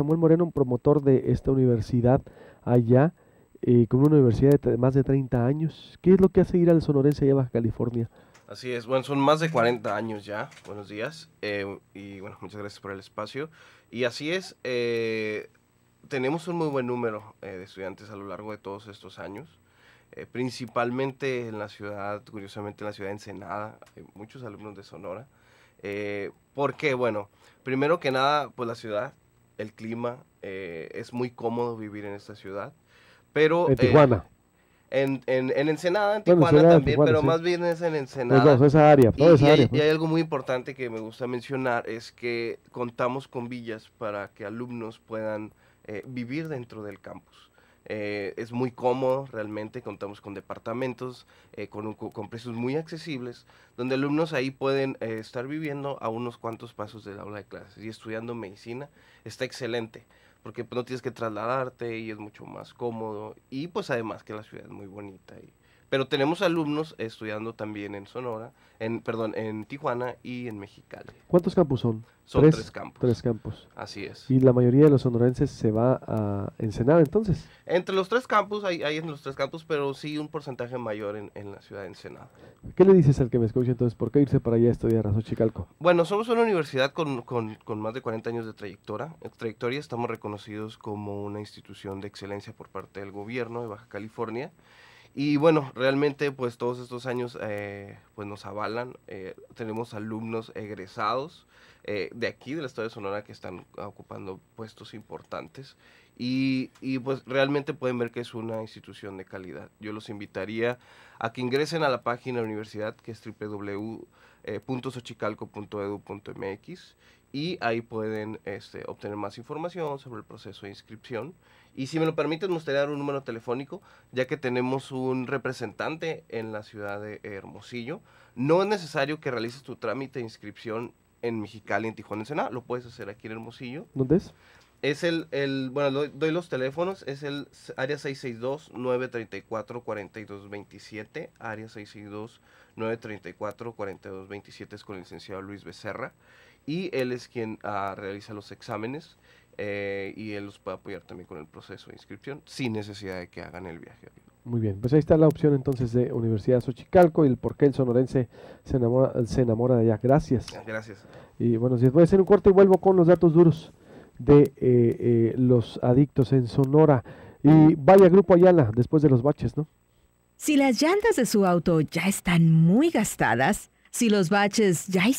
Samuel Moreno, un promotor de esta universidad allá, eh, con una universidad de más de 30 años. ¿Qué es lo que hace ir al sonorense allá a Baja California? Así es, bueno, son más de 40 años ya, buenos días, eh, y bueno, muchas gracias por el espacio. Y así es, eh, tenemos un muy buen número de estudiantes a lo largo de todos estos años, principalmente en la ciudad, curiosamente en la ciudad de Ensenada, muchos alumnos de Sonora. ¿Por qué? bueno, primero que nada, pues la ciudad el clima, eh, es muy cómodo vivir en esta ciudad. Pero, en eh, Tijuana. en, Ensenada, en Tijuana también, pero más bien es en Ensenada. esa área, y, pues. y hay algo muy importante que me gusta mencionar, es que contamos con villas para que alumnos puedan eh, vivir dentro del campus. Eh, es muy cómodo, realmente contamos con departamentos eh, con, un, con, precios muy accesibles, donde alumnos ahí pueden eh, estar viviendo a unos cuantos pasos del aula de clases y estudiando medicina. Está excelente, porque pues, no tienes que trasladarte y es mucho más cómodo. Y pues además que la ciudad es muy bonita y pero tenemos alumnos estudiando también en Sonora, en perdón, en Tijuana y en Mexicali. ¿Cuántos campus son? Son tres, campos. Tres campos. Así es. ¿Y la mayoría de los sonorenses se va a Ensenada entonces? Entre los tres campus, hay, hay en los tres campus, pero sí un porcentaje mayor en, la ciudad de Ensenada. ¿Qué le dices al que me escucha entonces? ¿Por qué irse para allá a estudiar a Xochicalco? Bueno, somos una universidad con, más de 40 años de trayectoria. Eh, trayectoria estamos reconocidos como una institución de excelencia por parte del gobierno de Baja California. Y bueno, realmente pues todos estos años eh, pues nos avalan, eh, tenemos alumnos egresados eh, de aquí, del Estado de Sonora, que están ocupando puestos importantes y, pues realmente pueden ver que es una institución de calidad. Yo los invitaría a que ingresen a la página universidad que es www .sochicalco.edu.mx eh, y ahí pueden este, obtener más información sobre el proceso de inscripción. Y si me lo permiten, me gustaría un número telefónico, ya que tenemos un representante en la ciudad de Hermosillo. No es necesario que realices tu trámite de inscripción en Mexicali, en Tijuana, en Sena. Lo puedes hacer aquí en Hermosillo. ¿Dónde es? Es el, bueno, doy, los teléfonos, es el área 662-934-4227, área 662-934-4227 es con el licenciado Luis Becerra y él es quien ah, realiza los exámenes eh, y él los puede apoyar también con el proceso de inscripción sin necesidad de que hagan el viaje. Muy bien, pues ahí está la opción entonces de Universidad Xochicalco y el por qué el sonorense se enamora, se enamora de allá. Gracias. Gracias. Y bueno, si voy a hacer un corte y vuelvo con los datos duros de eh, eh, los adictos en Sonora. Y vaya grupo Ayala después de los baches, ¿no? Si las llantas de su auto ya están muy gastadas, si los baches ya